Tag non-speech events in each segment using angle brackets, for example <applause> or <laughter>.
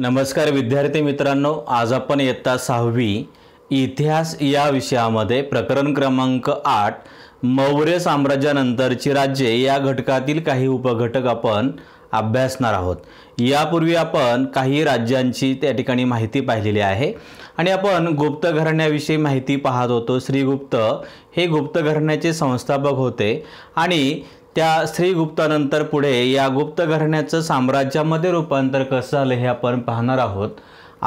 नमस्कार विद्यार्थी मित्रांनो आज आपण इयत्ता सहावी इतिहास या विषयामध्ये प्रकरण क्रमांक आठ मौर्य साम्राज्यानंतरची राज्ये या घटकातील काही उपघटक आपण अभ्यासणार आहोत यापूर्वी आपण काही राज्यांची त्या ठिकाणी माहिती पाहिलेली आहे आणि आपण गुप्त घराण्याविषयी माहिती पाहत होतो श्रीगुप्त हे गुप्त घराण्याचे संस्थापक होते आणि त्या श्रीगुप्तानंतर पुढे या गुप्त घराण्याचं साम्राज्यामध्ये रूपांतर कसं झालं हे आपण पाहणार आहोत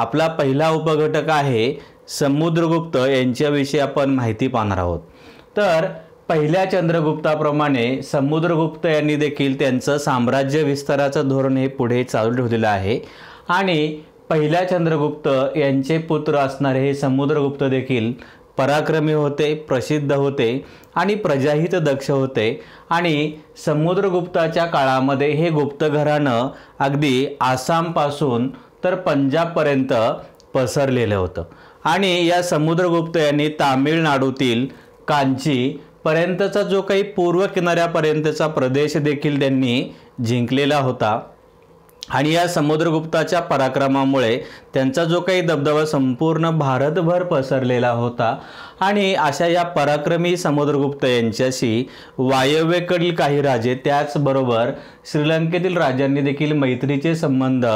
आपला पहिला उपघटक आहे समुद्रगुप्त यांच्याविषयी आपण माहिती पाहणार आहोत तर पहिल्या चंद्रगुप्ताप्रमाणे समुद्रगुप्त यांनी देखील त्यांचं साम्राज्य विस्ताराचं धोरण हे पुढे चालू ठेवलेलं आहे आणि पहिल्या चंद्रगुप्त यांचे पुत्र असणारे हे समुद्रगुप्त देखील पराक्रमी होते प्रसिद्ध होते आणि प्रजाहित दक्ष होते आणि समुद्रगुप्ताच्या काळामध्ये हे गुप्त घराणं अगदी आसामपासून तर पंजाबपर्यंत पसरलेलं होतं आणि या समुद्रगुप्त यांनी तामिळनाडूतील कांची पर्यंतचा जो काही पूर्व किनाऱ्यापर्यंतचा प्रदेश देखील त्यांनी जिंकलेला होता आणि या समुद्रगुप्ताच्या पराक्रमामुळे त्यांचा जो काही दबदबा संपूर्ण भारतभर पसरलेला होता आणि अशा या पराक्रमी समुद्रगुप्त यांच्याशी वायव्येकडील काही राजे त्याचबरोबर श्रीलंकेतील राजांनी देखील मैत्रीचे संबंध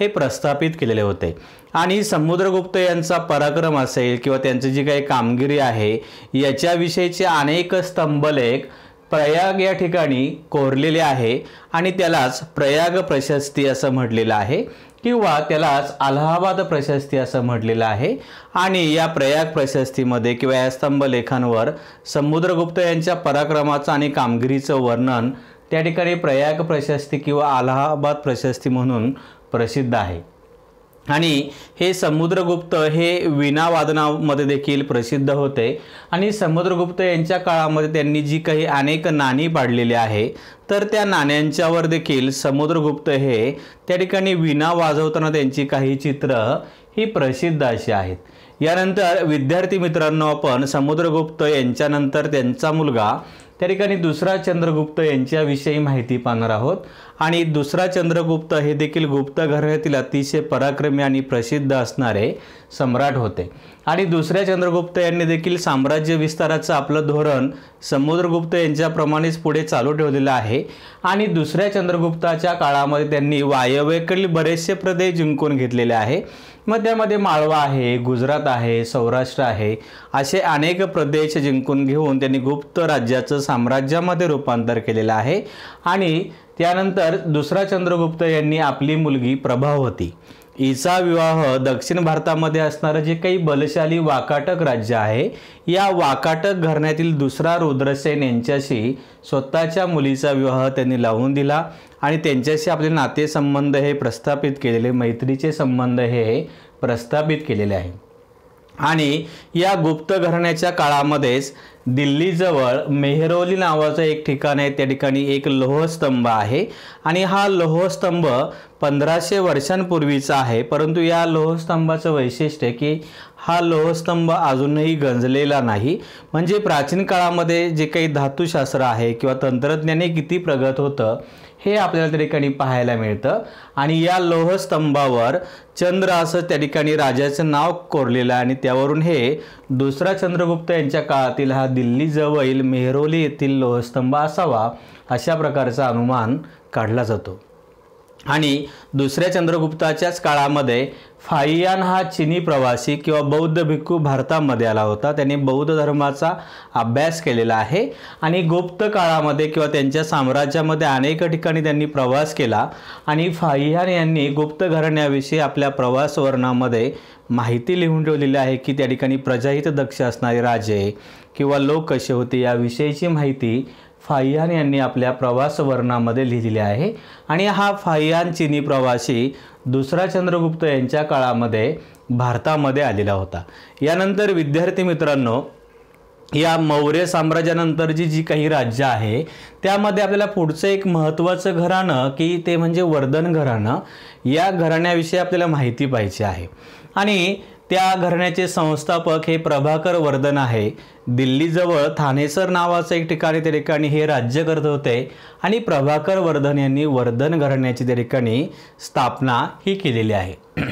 हे प्रस्थापित केलेले होते आणि समुद्रगुप्त यांचा पराक्रम असेल किंवा त्यांची जी काही कामगिरी आहे याच्याविषयीचे अनेक स्तंभलेख प्रयाग या ठिकाणी कोरलेले आहे आणि त्यालाच प्रयाग प्रशस्ती असं म्हटलेलं आहे किंवा त्यालाच अलाहाबाद प्रशस्ती असं म्हटलेलं आहे आणि या प्रयाग प्रशस्तीमध्ये किंवा या स्तंभलेखांवर समुद्रगुप्त यांच्या पराक्रमाचं आणि कामगिरीचं वर्णन त्या ठिकाणी प्रयाग प्रशस्ती किंवा अलाहाबाद प्रशस्ती म्हणून प्रसिद्ध आहे आणि हे समुद्रगुप्त हे वादनामध्ये देखील प्रसिद्ध होते आणि समुद्रगुप्त यांच्या काळामध्ये त्यांनी जी काही अनेक नाणी पाडलेली आहे तर त्या नाण्यांच्यावर देखील समुद्रगुप्त हे त्या ठिकाणी विणा वाजवताना त्यांची काही चित्र ही प्रसिद्ध अशी आहेत यानंतर विद्यार्थी मित्रांनो आपण समुद्रगुप्त यांच्यानंतर त्यांचा मुलगा त्या ठिकाणी दुसरा चंद्रगुप्त यांच्याविषयी माहिती पाहणार आहोत आणि दुसरा चंद्रगुप्त हे देखील गुप्त घरातील अतिशय पराक्रमी आणि प्रसिद्ध असणारे सम्राट होते आणि दुसऱ्या चंद्रगुप्त यांनी देखील साम्राज्य विस्ताराचं आपलं धोरण समुद्रगुप्त यांच्याप्रमाणेच पुढे चालू ठेवलेलं आहे आणि दुसऱ्या चंद्रगुप्ताच्या काळामध्ये त्यांनी वायव्येकडील बरेचसे प्रदेश जिंकून घेतलेले आहे मग त्यामध्ये माळवा आहे गुजरात आहे सौराष्ट्र आहे असे अनेक प्रदेश जिंकून घेऊन त्यांनी गुप्त राज्याचं साम्राज्यामध्ये रूपांतर केलेलं आहे आणि त्यानंतर दुसरा चंद्रगुप्त यांनी आपली मुलगी प्रभावती ईसा विवाह दक्षिण भारतामध्ये असणारं जे काही बलशाली वाकाटक राज्य आहे या वाकाटक घराण्यातील दुसरा रुद्रसेन यांच्याशी स्वतःच्या मुलीचा विवाह त्यांनी लावून दिला आणि त्यांच्याशी आपले नातेसंबंध हे प्रस्थापित केलेले मैत्रीचे संबंध हे प्रस्थापित केलेले आहे आणि या गुप्त घराण्याच्या काळामध्येच दिल्लीजवळ मेहरोली नावाचं एक ठिकाण आहे त्या ठिकाणी एक लोहस्तंभ आहे आणि हा लोहस्तंभ पंधराशे वर्षांपूर्वीचा आहे परंतु या लोहस्तंभाचं वैशिष्ट्य की हा लोहस्तंभ अजूनही गंजलेला नाही म्हणजे प्राचीन काळामध्ये जे काही धातुशास्त्र आहे किंवा तंत्रज्ञाने किती प्रगत होतं हे आपल्याला त्या ठिकाणी पाहायला मिळतं आणि या लोहस्तंभावर चंद्र असं त्या ठिकाणी राजाचं नाव कोरलेलं आहे आणि त्यावरून हे दुसरा चंद्रगुप्त यांच्या काळातील हा दिल्लीजवळील मेहरोली येथील लोहस्तंभ असावा अशा प्रकारचा अनुमान काढला जातो आणि दुसऱ्या चंद्रगुप्ताच्याच काळामध्ये फाईयान हा चिनी प्रवासी किंवा बौद्ध भिक्खू भारतामध्ये आला होता त्यांनी बौद्ध धर्माचा अभ्यास केलेला आहे आणि गुप्त काळामध्ये किंवा त्यांच्या साम्राज्यामध्ये अनेक ठिकाणी त्यांनी प्रवास केला आणि फाईयान यांनी गुप्त घराण्याविषयी आपल्या प्रवास वर्णामध्ये माहिती लिहून ठेवलेली आहे की त्या ठिकाणी प्रजाहित दक्ष असणारे राजे किंवा लोक कसे होते याविषयीची माहिती फाहियान यांनी आपल्या प्रवास वर्णामध्ये लिहिलेले आहे आणि हा फाहियान चिनी प्रवासी दुसरा चंद्रगुप्त यांच्या काळामध्ये भारतामध्ये आलेला होता यानंतर विद्यार्थी मित्रांनो या मौर्य साम्राज्यानंतरची जी काही राज्य आहे त्यामध्ये आपल्याला पुढचं एक महत्त्वाचं घराणं की ते म्हणजे वर्धन घराणं या घराण्याविषयी आपल्याला माहिती पाहिजे आहे आणि त्या घराण्याचे संस्थापक हे प्रभाकर वर्धन आहे दिल्लीजवळ थानेसर नावाचं एक ठिकाणी त्या ठिकाणी हे राज्य करत होते आणि प्रभाकर वर्धन यांनी वर्धन घराण्याची त्या ठिकाणी स्थापना ही केलेली आहे <clears throat>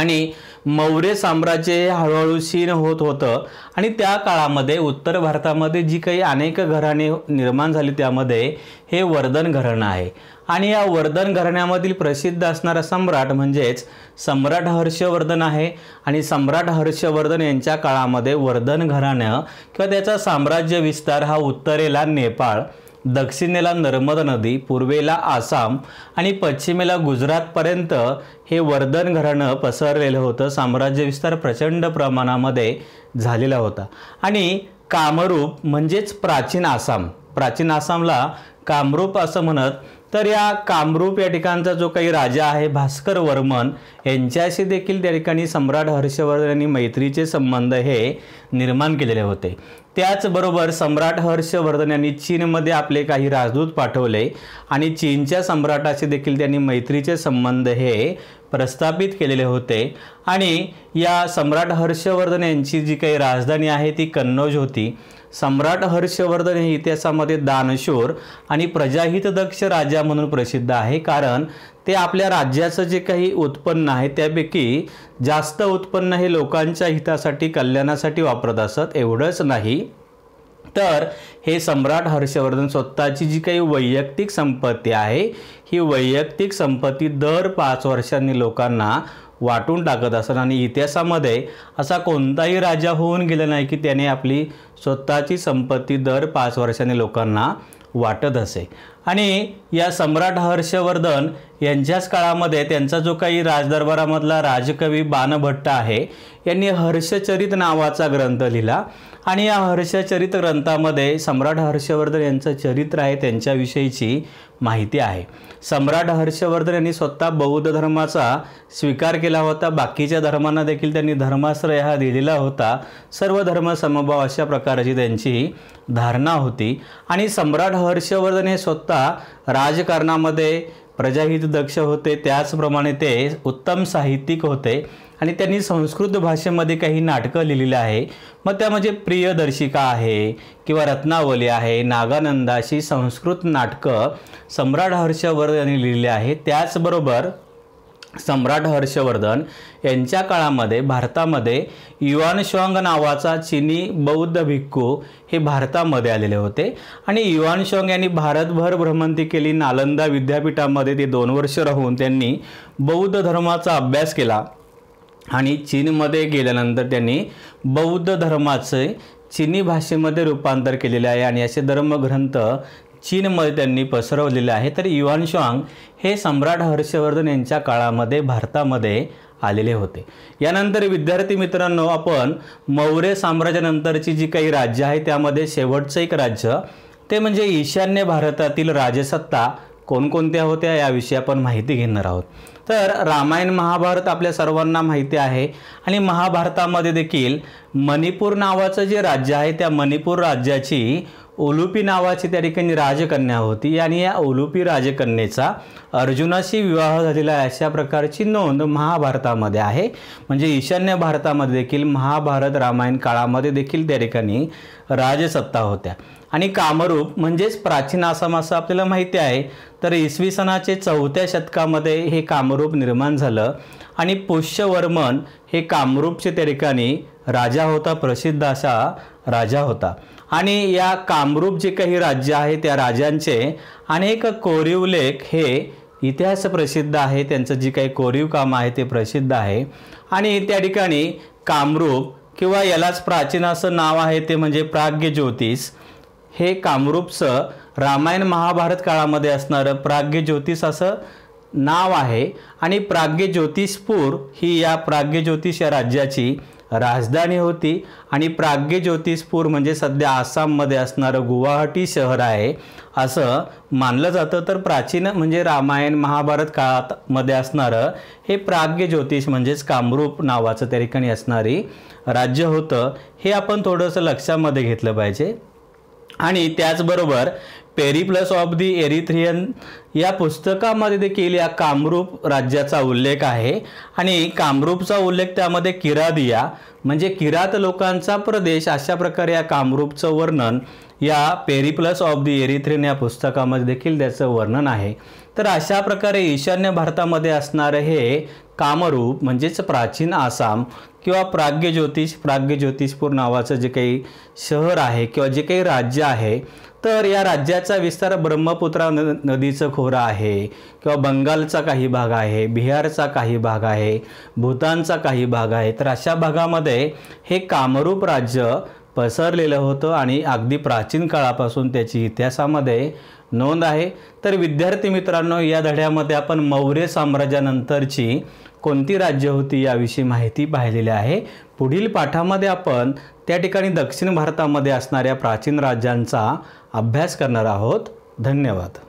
आणि मौर्य साम्राज्य हळूहळू क्षीण होत होतं आणि त्या काळामध्ये उत्तर भारतामध्ये जी काही अनेक घराणे निर्माण झाली त्यामध्ये हे वर्धन घराणं आहे आणि या वर्धन घराण्यामधील प्रसिद्ध असणारा सम्राट म्हणजेच सम्राट हर्षवर्धन आहे आणि सम्राट हर्षवर्धन यांच्या काळामध्ये वर्धन घराणं किंवा त्याचा साम्राज्य विस्तार हा उत्तरेला नेपाळ दक्षिणेला नर्मदा नदी पूर्वेला आसाम आणि पश्चिमेला गुजरातपर्यंत हे वर्धन घराणं पसरलेलं होतं साम्राज्य विस्तार प्रचंड प्रमाणामध्ये झालेला होता आणि कामरूप म्हणजेच प्राचीन आसाम प्राचीन आसामला कामरूप असं म्हणत तर या कामरूप या ठिकाणचा जो काही राजा आहे भास्कर वर्मन यांच्याशी देखील त्या ठिकाणी सम्राट हर्षवर्धन यांनी मैत्रीचे संबंध हे निर्माण केलेले होते त्याचबरोबर सम्राट हर्षवर्धन यांनी चीनमध्ये आपले काही राजदूत पाठवले आणि चीनच्या सम्राटाशी देखील त्यांनी मैत्रीचे संबंध हे प्रस्थापित केलेले होते आणि या सम्राट हर्षवर्धन यांची जी काही राजधानी आहे ती कन्नौज होती सम्राट हर्षवर्धन हे इतिहासामध्ये दानशूर आणि प्रजाहितदक्ष राजा म्हणून प्रसिद्ध आहे कारण ते आपल्या राज्याचं जे काही उत्पन्न आहे त्यापैकी जास्त उत्पन्न हे लोकांच्या हितासाठी कल्याणासाठी वापरत असत एवढंच नाही तर हे सम्राट हर्षवर्धन स्वतःची जी काही वैयक्तिक संपत्ती आहे ही वैयक्तिक संपत्ती दर पाच वर्षांनी लोकांना वाटून टाकत असत आणि इतिहासामध्ये असा कोणताही राजा होऊन गेला नाही की त्याने आपली स्वतःची संपत्ती दर पाच वर्षांनी लोकांना वाटत असे आणि या सम्राट हर्षवर्धन यांच्याच काळामध्ये त्यांचा जो काही राजदरबारामधला राजकवी बाणभट्ट आहे यांनी हर्षचरित नावाचा ग्रंथ लिहिला आणि या हर्षचरित ग्रंथामध्ये सम्राट हर्षवर्धन यांचं चरित्र आहे त्यांच्याविषयीची माहिती आहे सम्राट हर्षवर्धन यांनी स्वतः बौद्ध धर्माचा स्वीकार केला होता बाकीच्या धर्मांना देखील त्यांनी धर्माश्रय हा दिलेला होता सर्व धर्म समभाव अशा प्रकारची त्यांची धारणा होती आणि सम्राट हर्षवर्धन हे स्वतः राजकारणामध्ये प्रजाहित दक्ष होते त्याचप्रमाणे ते उत्तम साहित्यिक होते आणि त्यांनी संस्कृत भाषेमध्ये काही नाटकं लिहिलेली आहे मग त्या म्हणजे प्रियदर्शिका आहे किंवा रत्नावली आहे नागानंदाशी संस्कृत नाटकं सम्राट हर्षवर्धन यांनी लिहिली आहे त्याचबरोबर सम्राट हर्षवर्धन यांच्या काळामध्ये भारतामध्ये युआन शॉंग नावाचा चिनी बौद्ध भिक्खू हे भारतामध्ये आलेले होते आणि युआन शॉंग यांनी भारतभर भ्रमंती केली नालंदा विद्यापीठामध्ये ते दोन वर्ष राहून त्यांनी बौद्ध धर्माचा अभ्यास केला आणि चीनमध्ये गेल्यानंतर त्यांनी बौद्ध धर्माचे चिनी भाषेमध्ये रूपांतर केलेले आहे आणि असे धर्मग्रंथ चीनमध्ये त्यांनी पसरवलेले आहे तर शॉंग हे सम्राट हर्षवर्धन यांच्या काळामध्ये भारतामध्ये आलेले होते यानंतर विद्यार्थी मित्रांनो आपण मौर्य साम्राज्यानंतरची जी काही राज्य आहे त्यामध्ये शेवटचं एक राज्य ते म्हणजे ईशान्य भारतातील राजसत्ता कोणकोणत्या होत्या याविषयी आपण माहिती घेणार आहोत तर रामायण महाभारत आपल्या सर्वांना माहिती आहे आणि महाभारतामध्ये देखील मणिपूर नावाचं जे राज्य आहे त्या मणिपूर राज्याची ओलुपी नावाची त्या ठिकाणी राजकन्या होती आणि या ओलुपी राजकन्येचा अर्जुनाशी विवाह झालेला अशा प्रकारची नोंद महाभारतामध्ये आहे म्हणजे ईशान्य भारतामध्ये देखील महाभारत रामायण काळामध्ये देखील त्या ठिकाणी राजसत्ता होत्या आणि कामरूप म्हणजेच प्राचीन आसाम असं आपल्याला माहिती आहे तर इसवी सणाचे चौथ्या शतकामध्ये हे कामरूप निर्माण झालं आणि पुष्यवर्मन हे कामरूपचे त्या ठिकाणी राजा होता प्रसिद्ध असा राजा होता आणि या कामरूप जे काही राज्य आहे त्या राजांचे अनेक कोरीव लेख हे इतिहास प्रसिद्ध आहे त्यांचं जी काही कोरीव काम आहे ते प्रसिद्ध आहे आणि त्या ठिकाणी कामरूप किंवा यालाच प्राचीन असं नाव आहे ते म्हणजे प्राग्य ज्योतिष हे कामरूपचं रामायण महाभारत काळामध्ये असणारं प्राग्य ज्योतिष असं नाव आहे आणि प्राग्य ज्योतिषपूर ही या प्राग्य ज्योतिष या राज्याची राजधानी होती आणि ज्योतिषपूर म्हणजे सध्या आसाममध्ये असणारं गुवाहाटी शहर आहे असं मानलं जातं तर प्राचीन म्हणजे रामायण महाभारत काळात मध्ये असणारं हे प्राग्ग्य ज्योतिष म्हणजेच कामरूप नावाचं त्या ठिकाणी असणारी राज्य होतं हे आपण थोडंसं लक्षामध्ये घेतलं पाहिजे आणि त्याचबरोबर पेरिप्लस ऑफ दी एरिथ्रियन या पुस्तकामध्ये देखील या कामरूप राज्याचा उल्लेख आहे आणि कामरूपचा उल्लेख त्यामध्ये किरादिया म्हणजे किरात लोकांचा प्रदेश अशा प्रकारे या कामरूपचं वर्णन या पेरिप्लस ऑफ दी एरिथ्रियन या पुस्तकामध्ये देखील त्याचं वर्णन आहे तर अशा प्रकारे ईशान्य भारतामध्ये असणारं हे कामरूप म्हणजेच प्राचीन आसाम किंवा प्राग्य ज्योतिष प्राग्य ज्योतिषपूर नावाचं जे काही शहर आहे किंवा जे काही राज्य आहे तर या राज्याचा विस्तार ब्रह्मपुत्रा न नदीचं खोरं आहे किंवा बंगालचा काही भाग आहे बिहारचा काही भाग आहे भूतानचा काही भाग आहे तर अशा भागामध्ये हे कामरूप राज्य पसरलेलं होतं आणि अगदी प्राचीन काळापासून त्याची इतिहासामध्ये नोंद आहे तर विद्यार्थी मित्रांनो या धड्यामध्ये आपण मौर्य साम्राज्यानंतरची कोणती राज्य होती याविषयी माहिती पाहिलेली आहे पुढील पाठामध्ये आपण त्या ठिकाणी दक्षिण भारतामध्ये असणाऱ्या प्राचीन राज्यांचा अभ्यास करणार आहोत धन्यवाद